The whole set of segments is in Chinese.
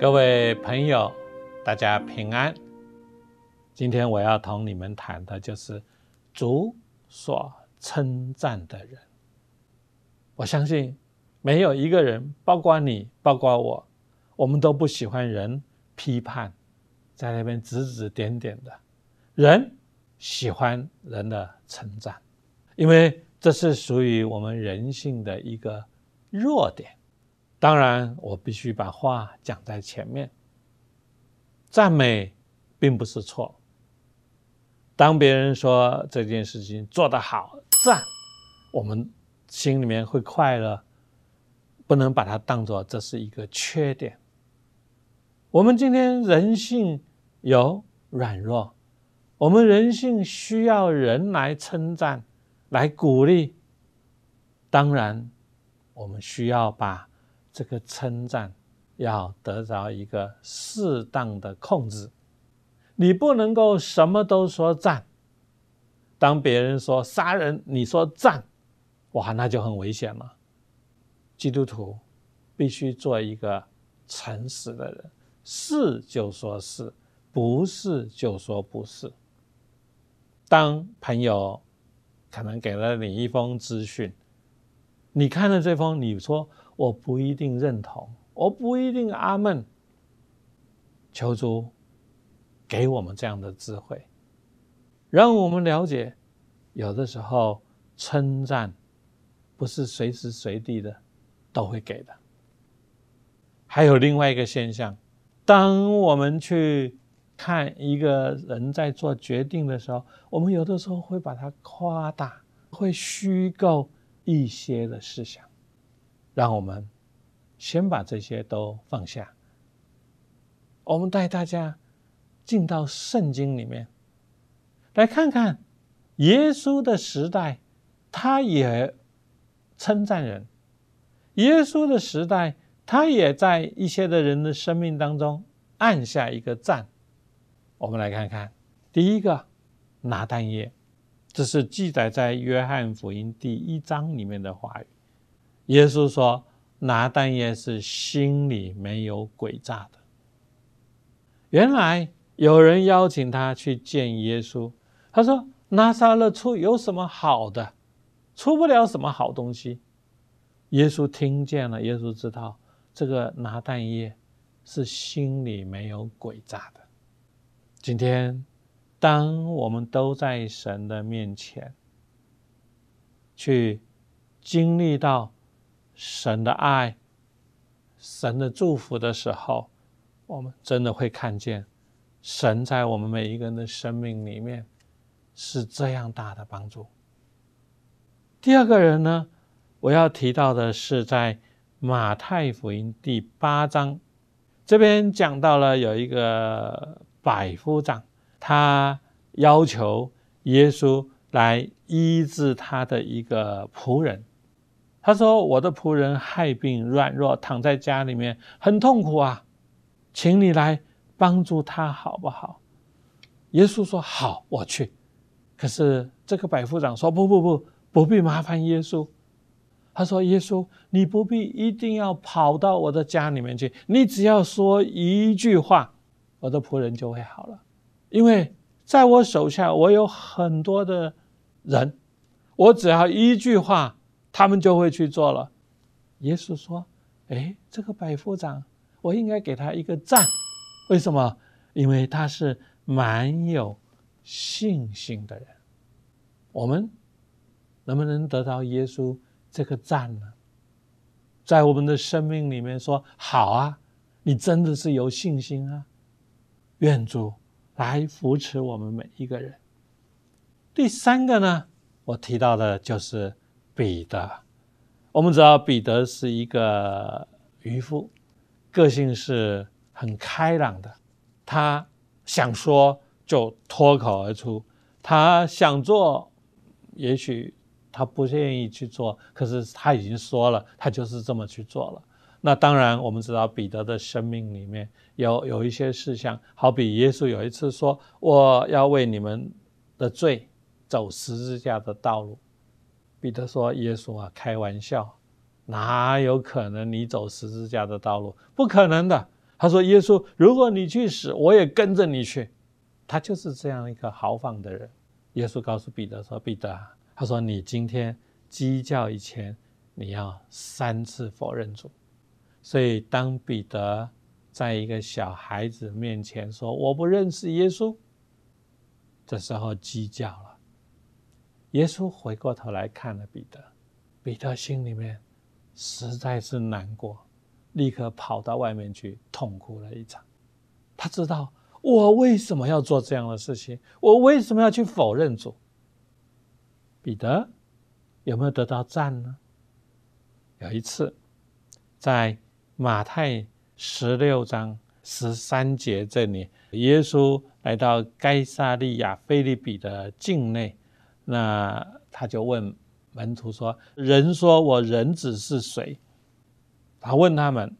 各位朋友，大家平安。今天我要同你们谈的就是足所称赞的人。我相信，没有一个人，包括你，包括我，我们都不喜欢人批判，在那边指指点点的人，喜欢人的称赞，因为这是属于我们人性的一个弱点。当然，我必须把话讲在前面。赞美，并不是错。当别人说这件事情做得好，赞，我们心里面会快乐，不能把它当做这是一个缺点。我们今天人性有软弱，我们人性需要人来称赞，来鼓励。当然，我们需要把。这个称赞要得着一个适当的控制，你不能够什么都说赞。当别人说杀人，你说赞，哇，那就很危险了。基督徒必须做一个诚实的人，是就说是不是就说不是。当朋友可能给了你一封资讯，你看了这封你说。我不一定认同，我不一定阿门。求主给我们这样的智慧，让我们了解，有的时候称赞不是随时随地的都会给的。还有另外一个现象，当我们去看一个人在做决定的时候，我们有的时候会把他夸大，会虚构一些的事项。让我们先把这些都放下，我们带大家进到圣经里面，来看看耶稣的时代，他也称赞人。耶稣的时代，他也在一些的人的生命当中按下一个赞。我们来看看第一个拿单耶，这是记载在约翰福音第一章里面的话语。耶稣说：“拿蛋液是心里没有诡诈的。”原来有人邀请他去见耶稣，他说：“拿撒勒出有什么好的？出不了什么好东西。”耶稣听见了，耶稣知道这个拿蛋液是心里没有诡诈的。今天，当我们都在神的面前去经历到。神的爱，神的祝福的时候，我们真的会看见神在我们每一个人的生命里面是这样大的帮助。第二个人呢，我要提到的是在马太福音第八章，这边讲到了有一个百夫长，他要求耶稣来医治他的一个仆人。他说：“我的仆人害病软弱，躺在家里面很痛苦啊，请你来帮助他好不好？”耶稣说：“好，我去。”可是这个百夫长说：“不不不，不必麻烦耶稣。”他说：“耶稣，你不必一定要跑到我的家里面去，你只要说一句话，我的仆人就会好了，因为在我手下我有很多的人，我只要一句话。”他们就会去做了。耶稣说：“哎，这个百夫长，我应该给他一个赞，为什么？因为他是蛮有信心的人。我们能不能得到耶稣这个赞呢？在我们的生命里面说好啊，你真的是有信心啊！愿主来扶持我们每一个人。第三个呢，我提到的就是。”彼得，我们知道彼得是一个渔夫，个性是很开朗的。他想说就脱口而出，他想做，也许他不愿意去做，可是他已经说了，他就是这么去做了。那当然，我们知道彼得的生命里面有有一些事项，好比耶稣有一次说：“我要为你们的罪走十字架的道路。”彼得说：“耶稣啊，开玩笑，哪有可能你走十字架的道路？不可能的。”他说：“耶稣，如果你去死，我也跟着你去。”他就是这样一个豪放的人。耶稣告诉彼得说：“彼得，啊，他说你今天鸡叫以前，你要三次否认主。”所以当彼得在一个小孩子面前说“我不认识耶稣”的时候，鸡叫了。耶稣回过头来看了彼得，彼得心里面实在是难过，立刻跑到外面去痛哭了一场。他知道我为什么要做这样的事情，我为什么要去否认主？彼得有没有得到赞呢？有一次，在马太十六章十三节这里，耶稣来到该撒利亚菲利比的境内。那他就问门徒说：“人说我人子是谁？”他问他们，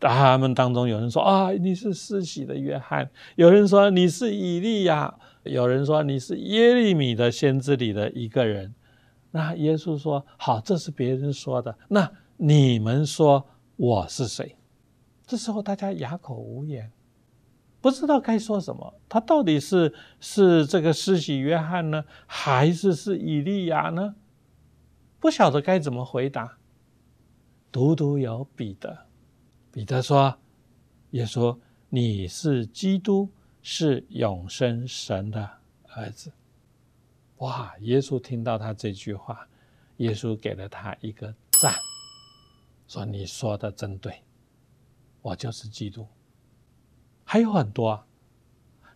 他们当中有人说：“啊，你是世袭的约翰。”有人说：“你是以利亚。”有人说：“你是耶利米的先知里的一个人。”那耶稣说：“好，这是别人说的。那你们说我是谁？”这时候大家哑口无言。不知道该说什么，他到底是是这个施洗约翰呢，还是是以利亚呢？不晓得该怎么回答。独独有彼得，彼得说：“耶稣，你是基督，是永生神的儿子。”哇！耶稣听到他这句话，耶稣给了他一个赞，说：“你说的真对，我就是基督。”还有很多啊，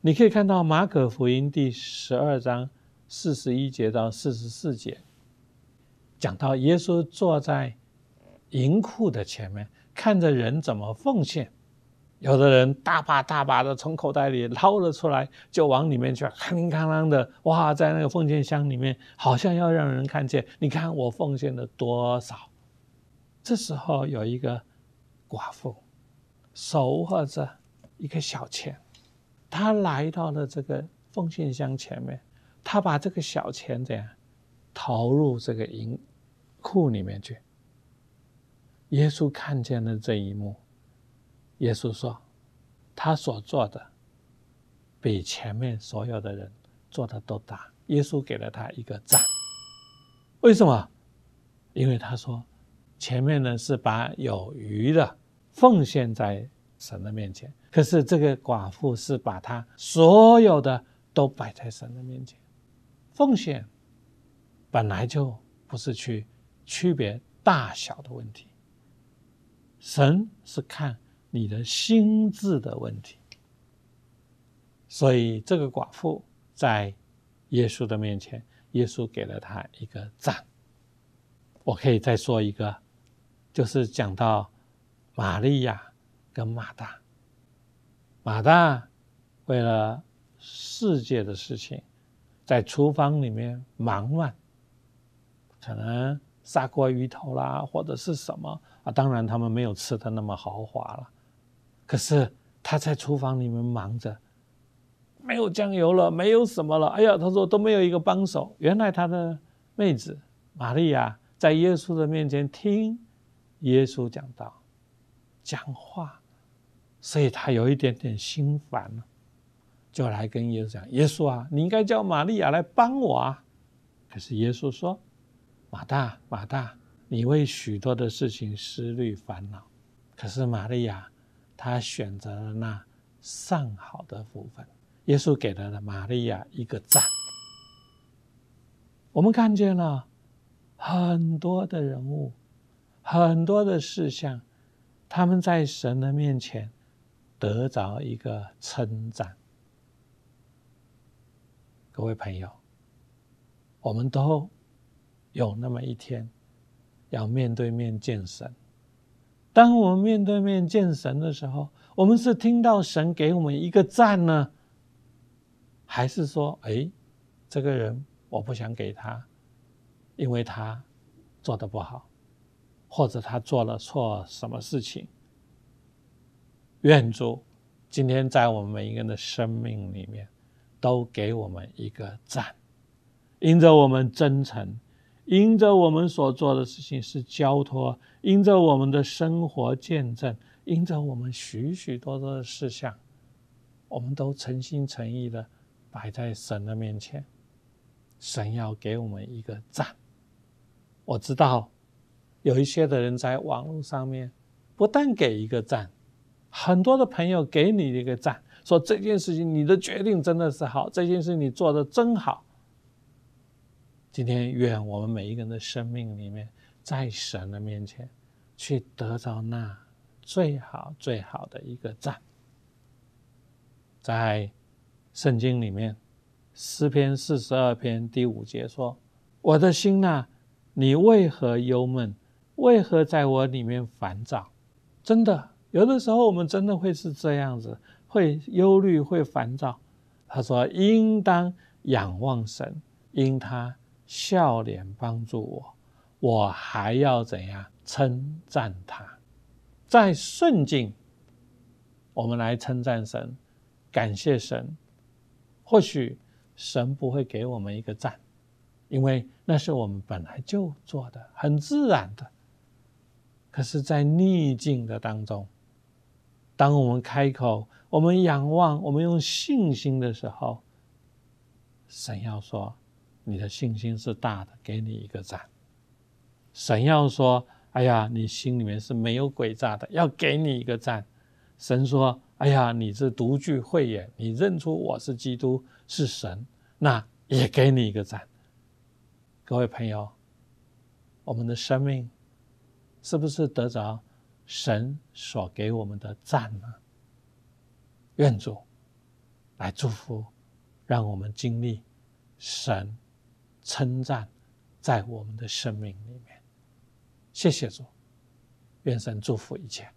你可以看到《马可福音》第十二章四十一节到四十四节，讲到耶稣坐在银库的前面，看着人怎么奉献。有的人大把大把的从口袋里掏了出来，就往里面去，哐啷哐啷的，哇，在那个奉献箱里面，好像要让人看见，你看我奉献了多少。这时候有一个寡妇，手握着。一个小钱，他来到了这个奉献箱前面，他把这个小钱怎样投入这个银库里面去？耶稣看见了这一幕，耶稣说：“他所做的比前面所有的人做的都大。”耶稣给了他一个赞。为什么？因为他说：“前面呢是把有余的奉献在神的面前。”可是这个寡妇是把她所有的都摆在神的面前，奉献本来就不是去区别大小的问题。神是看你的心智的问题，所以这个寡妇在耶稣的面前，耶稣给了她一个赞。我可以再说一个，就是讲到玛利亚跟马大。马大为了世界的事情，在厨房里面忙乱，可能砂锅鱼头啦，或者是什么啊？当然，他们没有吃的那么豪华了。可是他在厨房里面忙着，没有酱油了，没有什么了。哎呀，他说都没有一个帮手。原来他的妹子玛利亚在耶稣的面前听耶稣讲道，讲话。所以他有一点点心烦就来跟耶稣讲：“耶稣啊，你应该叫玛利亚来帮我啊！”可是耶稣说：“马大，马大，你为许多的事情思虑烦恼。可是玛利亚，她选择了那上好的福分。耶稣给了玛利亚一个赞。我们看见了很多的人物，很多的事项，他们在神的面前。”得着一个称赞，各位朋友，我们都有那么一天要面对面见神。当我们面对面见神的时候，我们是听到神给我们一个赞呢，还是说，哎，这个人我不想给他，因为他做的不好，或者他做了错什么事情？愿主今天在我们每个人的生命里面，都给我们一个赞，因着我们真诚，因着我们所做的事情是交托，因着我们的生活见证，因着我们许许多多的事项，我们都诚心诚意的摆在神的面前，神要给我们一个赞。我知道有一些的人在网络上面不但给一个赞。很多的朋友给你一个赞，说这件事情你的决定真的是好，这件事你做的真好。今天愿我们每一个人的生命里面，在神的面前去得到那最好最好的一个赞。在圣经里面，诗篇四十二篇第五节说：“我的心呐，你为何忧闷？为何在我里面烦躁？”真的。有的时候，我们真的会是这样子，会忧虑，会烦躁。他说：“应当仰望神，因他笑脸帮助我，我还要怎样称赞他？在顺境，我们来称赞神，感谢神。或许神不会给我们一个赞，因为那是我们本来就做的，很自然的。可是，在逆境的当中，当我们开口，我们仰望，我们用信心的时候，神要说：“你的信心是大的，给你一个赞。”神要说：“哎呀，你心里面是没有诡诈的，要给你一个赞。”神说：“哎呀，你是独具慧眼，你认出我是基督，是神，那也给你一个赞。”各位朋友，我们的生命是不是得着？神所给我们的赞呢？愿主来祝福，让我们经历神称赞在我们的生命里面。谢谢主，愿神祝福一切。